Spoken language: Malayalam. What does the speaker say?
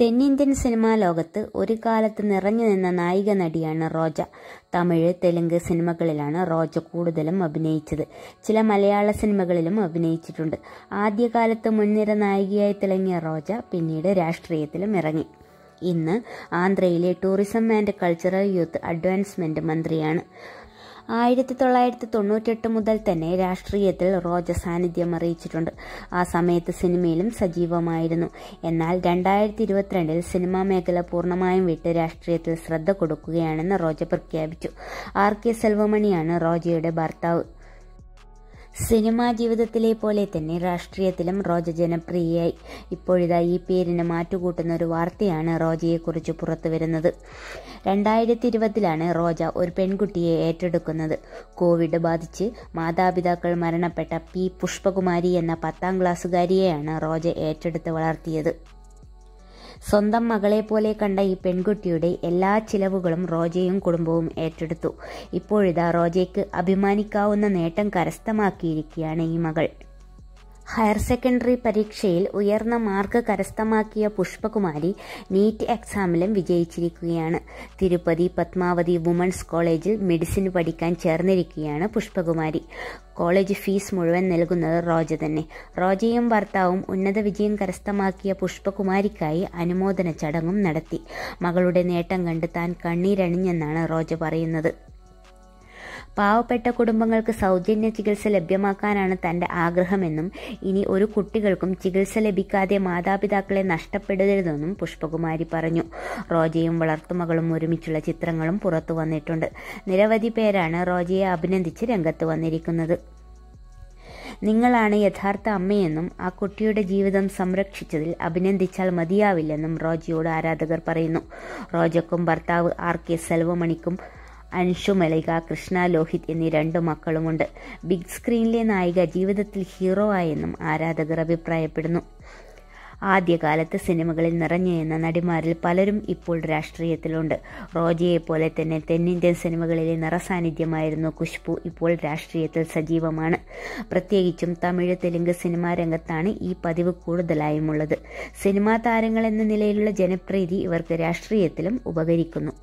തെന്നിന്ത്യൻ സിനിമാ ലോകത്ത് ഒരു കാലത്ത് നിറഞ്ഞു നിന്ന നായിക നടിയാണ് റോജ തമിഴ് തെലുങ്ക് സിനിമകളിലാണ് റോജ കൂടുതലും അഭിനയിച്ചത് ചില മലയാള സിനിമകളിലും അഭിനയിച്ചിട്ടുണ്ട് ആദ്യകാലത്ത് മുൻനിര നായികയായി തിളങ്ങിയ റോജ പിന്നീട് രാഷ്ട്രീയത്തിലും ഇറങ്ങി ഇന്ന് ആന്ധ്രയിലെ tourism and cultural youth advancement മന്ത്രിയാണ് ആയിരത്തി തൊള്ളായിരത്തി തൊണ്ണൂറ്റെട്ട് മുതൽ തന്നെ രാഷ്ട്രീയത്തിൽ റോജ സാന്നിധ്യം അറിയിച്ചിട്ടുണ്ട് ആ സമയത്ത് സിനിമയിലും സജീവമായിരുന്നു എന്നാൽ രണ്ടായിരത്തി ഇരുപത്തിരണ്ടിൽ സിനിമാ മേഖല പൂർണ്ണമായും വിട്ട് രാഷ്ട്രീയത്തിൽ ശ്രദ്ധ കൊടുക്കുകയാണെന്ന് റോജ പ്രഖ്യാപിച്ചു ആർ കെ സെൽവമണിയാണ് റോജയുടെ ഭർത്താവ് സിനിമാ ജീവിതത്തിലെ പോലെ തന്നെ രാഷ്ട്രീയത്തിലും റോജ ജനപ്രിയയായി ഇപ്പോഴിതാ ഈ പേരിന് മാറ്റുകൂട്ടുന്ന ഒരു വാർത്തയാണ് റോജയെക്കുറിച്ച് പുറത്തു വരുന്നത് രണ്ടായിരത്തി ഇരുപതിലാണ് റോജ ഒരു പെൺകുട്ടിയെ ഏറ്റെടുക്കുന്നത് കോവിഡ് ബാധിച്ച് മാതാപിതാക്കൾ മരണപ്പെട്ട പി പുഷ്പകുമാരി എന്ന പത്താം ക്ലാസ്സുകാരിയെയാണ് റോജ ഏറ്റെടുത്ത് വളർത്തിയത് സ്വന്തം മകളെ പോലെ കണ്ട ഈ പെൺകുട്ടിയുടെ എല്ലാ ചിലവുകളും റോജയും കുടുംബവും ഏറ്റെടുത്തു ഇപ്പോഴിതാ റോജയ്ക്ക് അഭിമാനിക്കാവുന്ന നേട്ടം കരസ്ഥമാക്കിയിരിക്കുകയാണ് ഈ മകൾ ഹയർ സെക്കൻഡറി പരീക്ഷയിൽ ഉയർന്ന മാർക്ക് കരസ്ഥമാക്കിയ പുഷ്പകുമാരി നീറ്റ് എക്സാമിലും വിജയിച്ചിരിക്കുകയാണ് തിരുപ്പതി പത്മാവതി വുമൺസ് കോളേജിൽ മെഡിസിൻ പഠിക്കാൻ ചേർന്നിരിക്കുകയാണ് പുഷ്പകുമാരി കോളേജ് ഫീസ് മുഴുവൻ നൽകുന്നത് റോജ തന്നെ റോജയും ഭർത്താവും ഉന്നത വിജയം കരസ്ഥമാക്കിയ പുഷ്പകുമാരിക്കായി അനുമോദന ചടങ്ങും നടത്തി മകളുടെ നേട്ടം കണ്ട് താൻ കണ്ണീരണിഞ്ഞെന്നാണ് റോജ പറയുന്നത് പാവപ്പെട്ട കുടുംബങ്ങൾക്ക് സൗജന്യ ചികിത്സ ലഭ്യമാക്കാനാണ് തന്റെ ആഗ്രഹമെന്നും ഇനി ഒരു കുട്ടികൾക്കും ചികിത്സ ലഭിക്കാതെ മാതാപിതാക്കളെ നഷ്ടപ്പെടരുതെന്നും പുഷ്പകുമാരി പറഞ്ഞു റോജയും വളർത്തുമകളും ഒരുമിച്ചുള്ള ചിത്രങ്ങളും പുറത്തു വന്നിട്ടുണ്ട് നിരവധി പേരാണ് റോജയെ അഭിനന്ദിച്ച് രംഗത്ത് വന്നിരിക്കുന്നത് നിങ്ങളാണ് യഥാർത്ഥ അമ്മയെന്നും ആ കുട്ടിയുടെ ജീവിതം സംരക്ഷിച്ചതിൽ അഭിനന്ദിച്ചാൽ മതിയാവില്ലെന്നും റോജയോട് ആരാധകർ പറയുന്നു റോജക്കും ഭർത്താവ് ആർ കെ സെൽവമണിക്കും അൻഷു മലിക കൃഷ്ണ ലോഹിത് എന്നീ രണ്ടു മക്കളുമുണ്ട് ബിഗ് സ്ക്രീനിലെ നായിക ജീവിതത്തിൽ ഹീറോ ആയെന്നും ആരാധകർ അഭിപ്രായപ്പെടുന്നു ആദ്യകാലത്ത് സിനിമകളിൽ നിറഞ്ഞു നിന്ന നടിമാരിൽ പലരും ഇപ്പോൾ രാഷ്ട്രീയത്തിലുണ്ട് റോജിയെ പോലെ തന്നെ തെന്നിന്ത്യൻ സിനിമകളിലെ നിറസാന്നിധ്യമായിരുന്നു ഖുഷ്ബു ഇപ്പോൾ രാഷ്ട്രീയത്തിൽ സജീവമാണ് പ്രത്യേകിച്ചും തമിഴ് തെലുങ്ക് സിനിമാ രംഗത്താണ് ഈ പതിവ് കൂടുതലായുമുള്ളത് സിനിമാ താരങ്ങൾ എന്ന നിലയിലുള്ള ജനപ്രീതി ഇവർക്ക് രാഷ്ട്രീയത്തിലും ഉപകരിക്കുന്നു